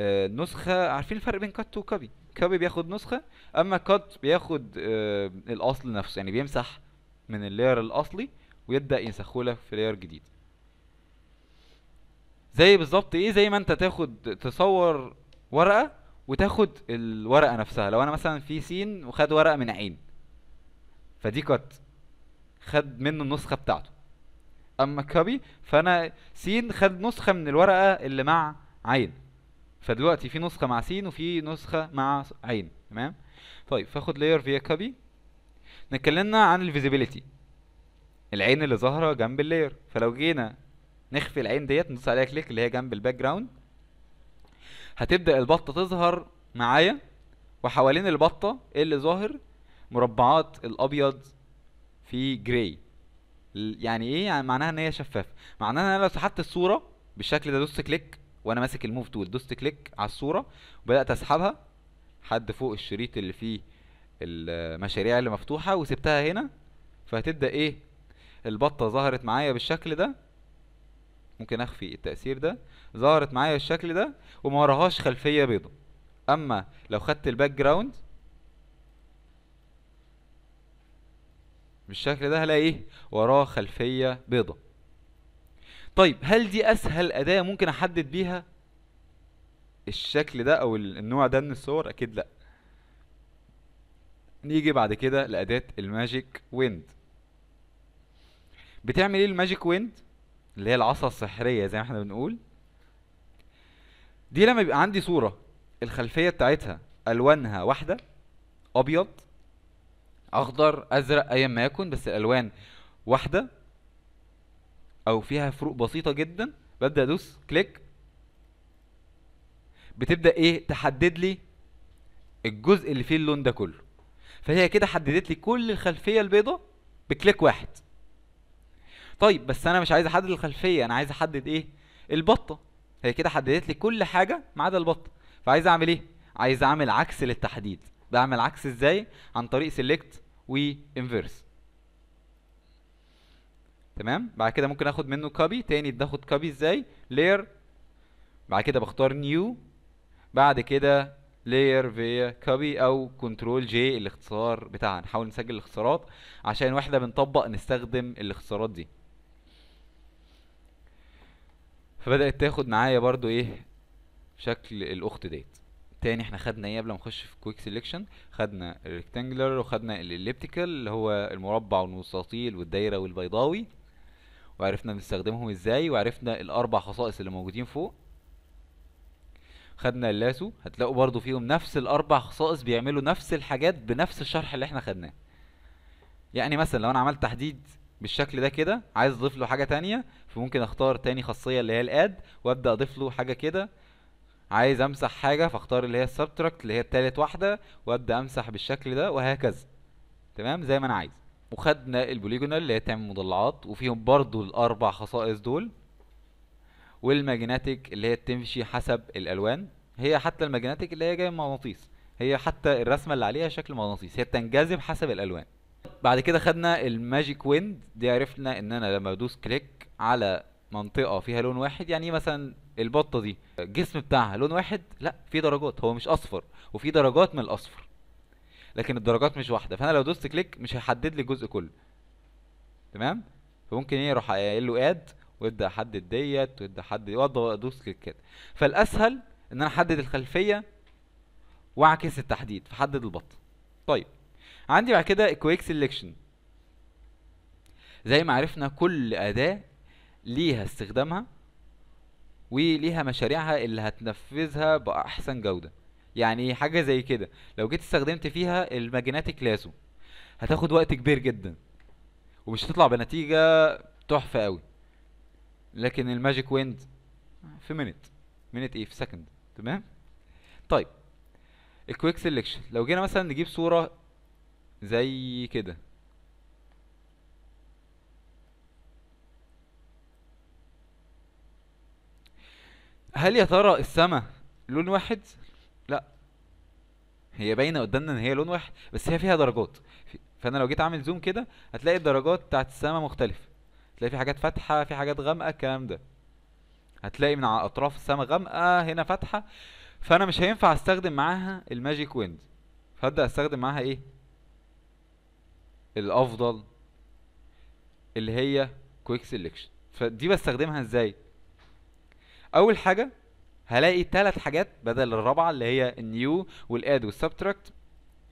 آه نسخة عارفين الفرق بين كات وكوبي كوبي بياخد نسخة اما كات بياخد آه الاصل نفسه يعني بيمسح من اللير الاصلي ويبدا ينسخه لك لاير جديد زي بالظبط ايه زي ما انت تاخد تصور ورقه وتاخد الورقه نفسها لو انا مثلا في سين وخد ورقه من عين فدي كات خد منه النسخه بتاعته اما كابي فانا سين خد نسخه من الورقه اللي مع عين فدلوقتي في نسخه مع سين وفي نسخه مع عين تمام طيب فاخد لاير فيا كابي اتكلمنا عن الفيزيبيليتي العين اللي ظاهره جنب اللاير فلو جينا نخفي العين ديت ندوس عليها كليك اللي هي جنب الباك جراوند هتبدا البطه تظهر معايا وحوالين البطه اللي ظاهر مربعات الابيض في جراي يعني ايه يعني معناها ان هي شفافه معناها ان انا لو سحبت الصوره بالشكل ده دوست كليك وانا ماسك الموف تول دوست كليك على الصوره وبدات اسحبها حد فوق الشريط اللي فيه المشاريع اللي مفتوحه وسبتها هنا فهتبدا ايه البطه ظهرت معايا بالشكل ده ممكن اخفي التاثير ده ظهرت معايا بالشكل ده وما وراهاش خلفيه بيضاء اما لو خدت الباك جراوند بالشكل ده هلاقي ايه وراه خلفيه بيضاء طيب هل دي اسهل اداه ممكن احدد بيها الشكل ده او النوع ده من الصور اكيد لا نيجي بعد كده لاداه الماجيك ويند بتعمل ايه الماجيك ويند اللي هي العصا السحريه زي ما احنا بنقول دي لما بيبقى عندي صوره الخلفيه بتاعتها الوانها واحده ابيض اخضر ازرق ايا ما يكن بس الالوان واحده او فيها فروق بسيطه جدا ببدا ادوس كليك بتبدا ايه تحدد لي الجزء اللي فيه اللون ده كله فهي كده حددت لي كل الخلفيه البيضه بكليك واحد طيب بس انا مش عايز احدد الخلفيه انا عايز احدد ايه البطه هي كده حددت لي كل حاجه ما عدا البطه فعايز اعمل ايه عايز اعمل عكس للتحديد بعمل عكس ازاي عن طريق سيلكت وانفيرس تمام بعد كده ممكن اخد منه كوبي تاني باخد كوبي ازاي لير بعد كده بختار نيو بعد كده لير فيا كوبي او كنترول جي الاختصار بتاعها نحاول نسجل الاختصارات عشان واحنا بنطبق نستخدم الاختصارات دي فبدات تاخد معايا برضو ايه شكل الاخت ديت تاني احنا خدنا ايه قبل ما نخش في كويك سيلكشن خدنا الريكتانجلر وخدنا الاليبتيكال اللي هو المربع والمستطيل والدايره والبيضاوي وعرفنا نستخدمهم ازاي وعرفنا الاربع خصائص اللي موجودين فوق خدنا اللاسو هتلاقوا برضو فيهم نفس الاربع خصائص بيعملوا نفس الحاجات بنفس الشرح اللي احنا خدناه يعني مثلا لو انا عملت تحديد بالشكل ده كده عايز اضيف له حاجه تانية فممكن اختار تاني خاصيه اللي هي الاد وابدا اضيف له حاجه كده عايز امسح حاجه فاختار اللي هي السبتراكت اللي هي التالت واحده وابدا امسح بالشكل ده وهكذا تمام زي ما انا عايز وخدنا البوليجونال اللي هي تعمل مضلعات وفيهم برضو الاربع خصائص دول والماجنتيك اللي هي تمشي حسب الالوان هي حتى الماجناتيك اللي هي جايه مغناطيس هي حتى الرسمه اللي عليها شكل مغناطيس هي بتنجذب حسب الالوان بعد كده خدنا الماجيك ويند دي عرفنا ان انا لما بدوس كليك على منطقه فيها لون واحد يعني مثلا البطه دي الجسم بتاعها لون واحد لا في درجات هو مش اصفر وفي درجات من الاصفر لكن الدرجات مش واحده فانا لو دوست كليك مش هيحدد لي الجزء كله تمام فممكن ايه اروح قايل له اد وابدا احدد ديت وابدا احدد وابدا ادوس كده فالاسهل ان انا احدد الخلفيه واعكس التحديد فحدد البطه طيب عندي بعد كده كويك سيلكشن زي ما عرفنا كل اداه ليها استخدامها وليها مشاريعها اللي هتنفذها باحسن جوده يعني حاجه زي كده لو جيت استخدمت فيها الماجناتيك لاسو هتاخد وقت كبير جدا ومش هتطلع بنتيجه تحفه قوي لكن الماجيك ويند في منت منت ايه في سكند تمام طيب الكويك سيلكشن لو جينا مثلا نجيب صوره زي كده هل يا ترى السما لون واحد لا هي باينه قدامنا ان هي لون واحد بس هي فيها درجات فانا لو جيت اعمل زوم كده هتلاقي الدرجات بتاعت السما مختلفه هتلاقي في حاجات فاتحه في حاجات غامقه الكلام ده هتلاقي من على اطراف السما غامقه هنا فاتحه فانا مش هينفع استخدم معاها الماجيك ويند فهبدا استخدم معاها ايه الافضل اللي هي كويك سيلكشن فدي بستخدمها ازاي اول حاجه هلاقي ثلاث حاجات بدل الرابعه اللي هي النيو والاد والسبتراكت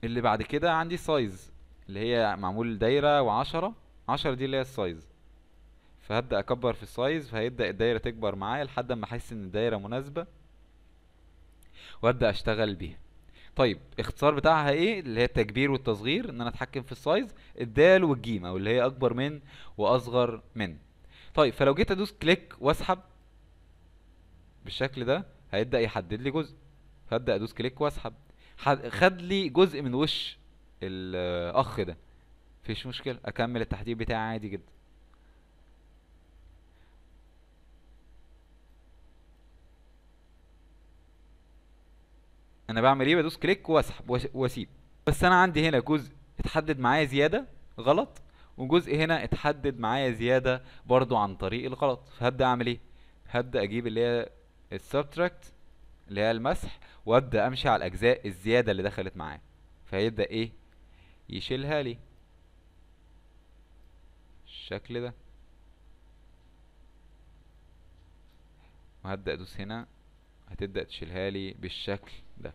اللي بعد كده عندي سايز اللي هي معمول دايره و10 عشرة دي اللي هي السايز فهبدا اكبر في السايز فهيبدا الدايره تكبر معايا لحد ما احس ان الدايره مناسبه وابدا اشتغل بيها طيب اختصار بتاعها ايه اللي هي التكبير والتصغير ان انا اتحكم في السايز الدال والجيم او اللي هي اكبر من واصغر من طيب فلو جيت ادوس كليك واسحب بالشكل ده هيبدا يحدد لي جزء هبدا ادوس كليك واسحب خد لي جزء من وش الاخ آه، ده مفيش مشكله اكمل التحديد بتاعي عادي جدا انا بعمل ايه بدوس كليك واسحب واسيب بس انا عندي هنا جزء اتحدد معايا زياده غلط وجزء هنا اتحدد معايا زياده برضو عن طريق الغلط فهبدا اعمل ايه هبدا اجيب اللي هي السبتراكت اللي هي المسح وابدا امشي على الاجزاء الزياده اللي دخلت معايا فهيبدا ايه يشيلها لي الشكل ده وهبدا ادوس هنا هتبدأ تشيلها لي بالشكل ده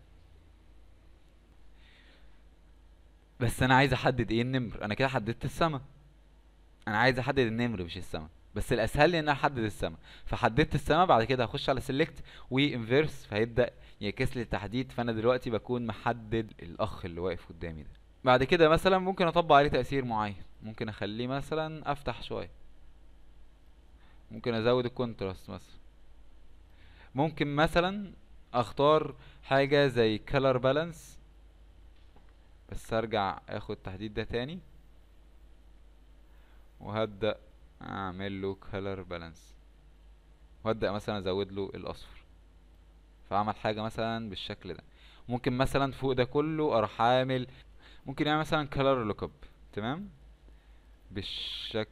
بس انا عايز احدد ايه النمر انا كده حددت السما انا عايز احدد النمر مش السما بس الاسهل لي ان انا احدد السما فحددت السما بعد كده هخش على سيلكت وانفيرس فهيبدا يعكس لي التحديد فانا دلوقتي بكون محدد الاخ اللي واقف قدامي ده بعد كده مثلا ممكن اطبق عليه تاثير معين ممكن اخليه مثلا افتح شويه ممكن ازود الكونتراست مثلا ممكن مثلا اختار حاجة زي color balance بس ارجع اخد التحديد ده تاني وهبدأ اعمل له color balance وهبدأ مثلا ازود له الاصفر فاعمل حاجة مثلا بالشكل ده ممكن مثلا فوق ده كله اروح عامل ممكن يعمل مثلا color lookup تمام بالشكل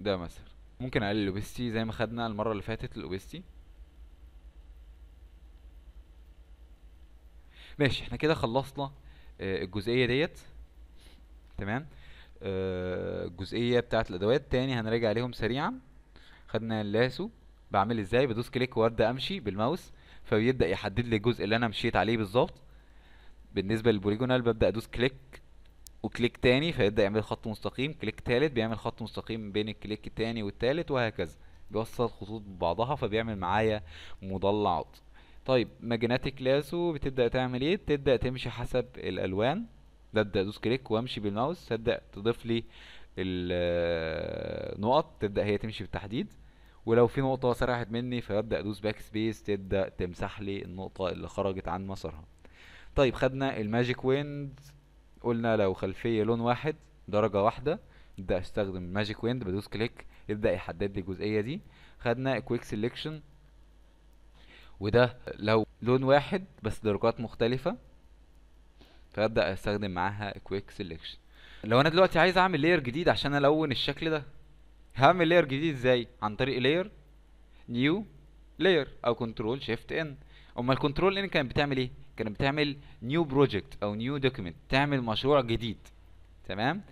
ده مثلا ممكن اقلل الاوبستي زي ما خدنا المره اللي فاتت الاوبستي ماشي احنا كده خلصنا آه، الجزئيه ديت تمام آه، الجزئيه بتاعه الادوات تاني هنراجع عليهم سريعا خدنا اللاسو بعمل ازاي بدوس كليك وابدا امشي بالماوس فبيبدا يحدد لي الجزء اللي انا مشيت عليه بالظبط بالنسبه للبوليجونال ببدا ادوس كليك وكليك تاني فيبدأ يعمل خط مستقيم كليك تالت بيعمل خط مستقيم بين الكليك التاني والتالت وهكذا بيوصل خطوط ببعضها فبيعمل معايا مضلعات طيب ماجنتيك لاسو بتبدأ تعمل ايه بتبدأ تمشي حسب الالوان ببدأ ادوس كليك وامشي بالماوس تبدأ تضيف لي النقط تبدأ هي تمشي بالتحديد ولو في نقطة سرحت مني فببدأ ادوس باك سبيس تبدأ تمسح لي النقطة اللي خرجت عن مسارها طيب خدنا الماجيك ويند قلنا لو خلفية لون واحد درجة واحدة ابدأ استخدم ماجيك ويند بدوس كليك يبدأ يحدد لي الجزئية دي خدنا كويك سيلكشن وده لو لون واحد بس درجات مختلفة فابدأ استخدم معاها كويك سيلكشن لو انا دلوقتي عايز اعمل لير جديد عشان الون الشكل ده هعمل لير جديد ازاي عن طريق لير نيو لير او كنترول شيفت ان امال كنترول ان كانت بتعمل ايه كانت بتعمل نيو بروجكت او نيو دوكيمنت تعمل مشروع جديد تمام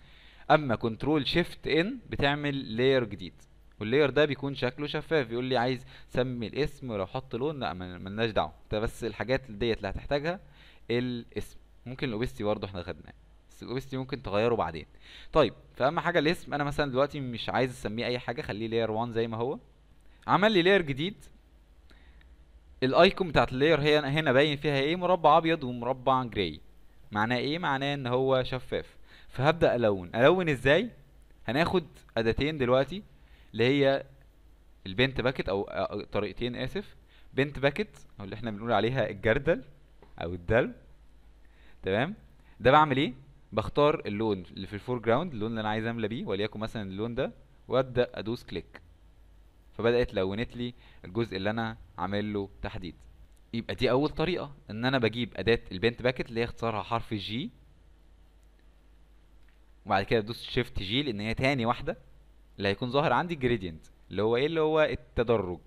اما كنترول شيفت ان بتعمل لاير جديد واللاير ده بيكون شكله شفاف بيقول لي عايز سمي الاسم ولو حط لون لا ملناش دعوه انت بس الحاجات ديت اللي هتحتاجها الاسم ممكن الاوبستي برضه احنا خدناه بس الاوبستي ممكن تغيره بعدين طيب فاهم حاجه الاسم انا مثلا دلوقتي مش عايز اسميه اي حاجه خليه لاير 1 زي ما هو عمل لي لاير جديد الايكون بتاعت اللاير هي هنا باين فيها ايه مربع ابيض ومربع جراي معناه ايه معناه ان هو شفاف فهبدا الون الون ازاي هناخد اداتين دلوقتي اللي هي البنت باكت او طريقتين اسف بنت باكت او اللي احنا بنقول عليها الجردل او الدلو تمام ده بعمل ايه بختار اللون اللي في الفور جراوند اللون اللي انا عايز املى بيه وليكن مثلا اللون ده وابدا ادوس كليك فبدات لونت لي الجزء اللي انا عامل له تحديد يبقى دي اول طريقه ان انا بجيب اداه البنت باكت اللي هي اختصارها حرف جي وبعد كده ادوس شيفت جي لان هي تاني واحده اللي هيكون ظاهر عندي جريدينت اللي هو ايه اللي هو التدرج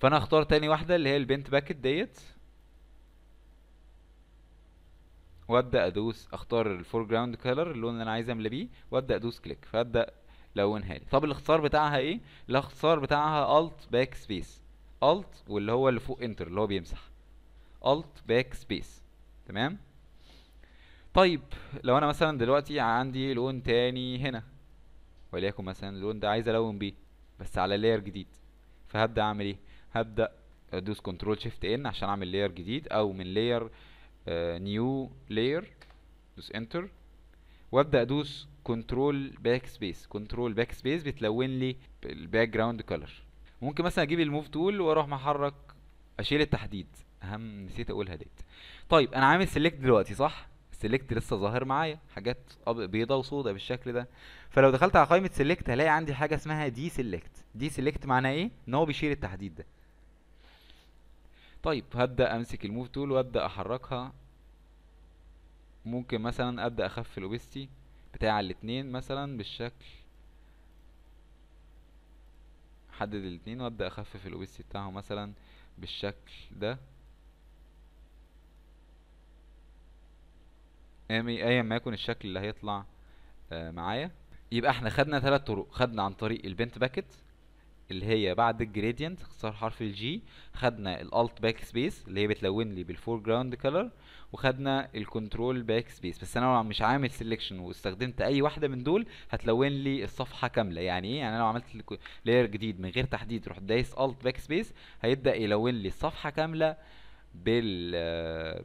فانا اختار تاني واحده اللي هي البنت باكت ديت وابدا ادوس اختار الفور جراوند كلر اللون اللي انا عايز املى بيه وابدا ادوس كليك فابدا لونها لي طب الاختصار بتاعها ايه الاختصار بتاعها alt باك سبيس alt واللي هو اللي فوق انتر اللي هو بيمسح alt باك سبيس تمام طيب لو انا مثلا دلوقتي عندي لون تاني هنا وليكن مثلا اللون ده عايز الون بيه بس على لاير جديد فهبدا اعمل ايه هبدا ادوس كنترول شيفت ان عشان اعمل لاير جديد او من لاير نيو لاير دوس انتر وابدا ادوس كنترول باك سبيس كنترول باك سبيس بتلون لي الباك جراوند كلر ممكن مثلا اجيب الموف تول واروح محرك اشيل التحديد اهم نسيت اقولها ديت طيب انا عامل سيلكت دلوقتي صح سيلكت لسه ظاهر معايا حاجات بيضاء وسوداء بالشكل ده فلو دخلت على قائمه سيلكت هلاقي عندي حاجه اسمها دي سيلكت دي سيلكت معناها ايه ان هو بيشيل التحديد ده طيب هبدا امسك الموف تول وابدا احركها ممكن مثلا ابدا اخفف الاوبستي بتاع الاتنين مثلا بالشكل احدد الاتنين وابدا اخفف الاوبيسي بتاعهم مثلا بالشكل ده ايا ما يكن الشكل اللي هيطلع آه، معايا يبقى احنا خدنا ثلاث طرق خدنا عن طريق البنت باكت اللي هي بعد الجريدينت اختصار حرف الجي خدنا الالت باك سبيس اللي هي بتلون لي بالفور جراوند كلر وخدنا الكنترول باك سبيس بس انا لو مش عامل سيلكشن واستخدمت اي واحده من دول هتلون لي الصفحه كامله يعني ايه يعني انا لو عملت لاير جديد من غير تحديد رحت دايس الت باك سبيس هيبدا يلون لي الصفحه كامله بال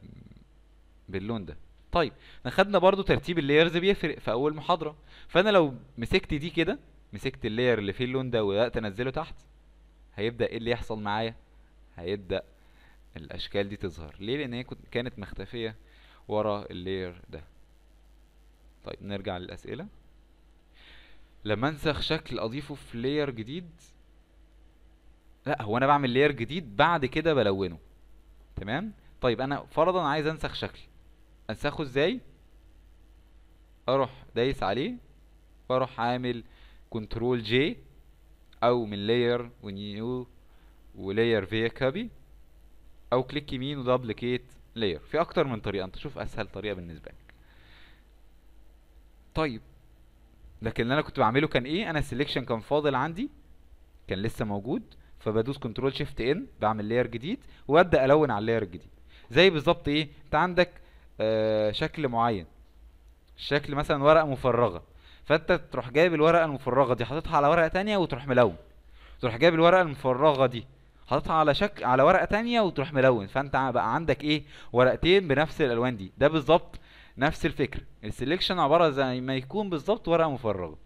باللون ده طيب احنا خدنا برضو ترتيب اللايرز بيفرق في اول محاضره فانا لو مسكت دي كده مسكت اللاير اللي فيه اللون ده وبدات انزله تحت هيبدا ايه اللي يحصل معايا هيبدا الاشكال دي تظهر ليه لان هي كانت مختفيه ورا اللاير ده طيب نرجع للاسئله لما انسخ شكل اضيفه في لاير جديد لا هو انا بعمل لاير جديد بعد كده بلونه تمام طيب انا فرضا عايز انسخ شكل انسخه ازاي اروح دايس عليه واروح عامل كنترول جي او من لاير ونيو ولاير فيا كابي او كليك يمين ودبليكيت لاير في اكتر من طريقه انت شوف اسهل طريقه بالنسبه لك طيب لكن اللي انا كنت بعمله كان ايه انا السلكشن كان فاضل عندي كان لسه موجود فبدوس كنترول شيفت ان بعمل لاير جديد وابدا الون على اللاير الجديد زي بالظبط ايه انت عندك آه شكل معين شكل مثلا ورقه مفرغه فانت تروح جايب الورقه المفرغه دي حاططها على ورقه تانية وتروح ملون تروح جايب الورقه المفرغه دي حاططها على شكل على ورقه تانية وتروح ملون فانت بقى عندك ايه ورقتين بنفس الالوان دي ده بالظبط نفس الفكره السليكشن عباره زي ما يكون بالظبط ورقه مفرغه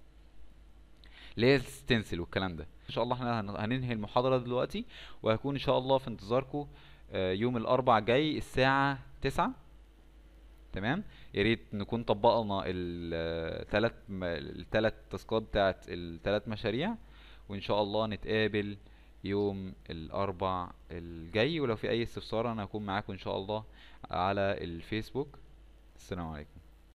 اللي هي الستنسل والكلام ده ان شاء الله احنا هننهي المحاضره دلوقتي وهكون ان شاء الله في انتظاركم آه، يوم الاربع جاي الساعه 9 تمام يا ريت نكون طبقنا الثلاث الثلاث تاسكات بتاعت الثلاث مشاريع وان شاء الله نتقابل يوم الاربع الجاي ولو في اي استفسار انا هكون معاكم ان شاء الله على الفيسبوك السلام عليكم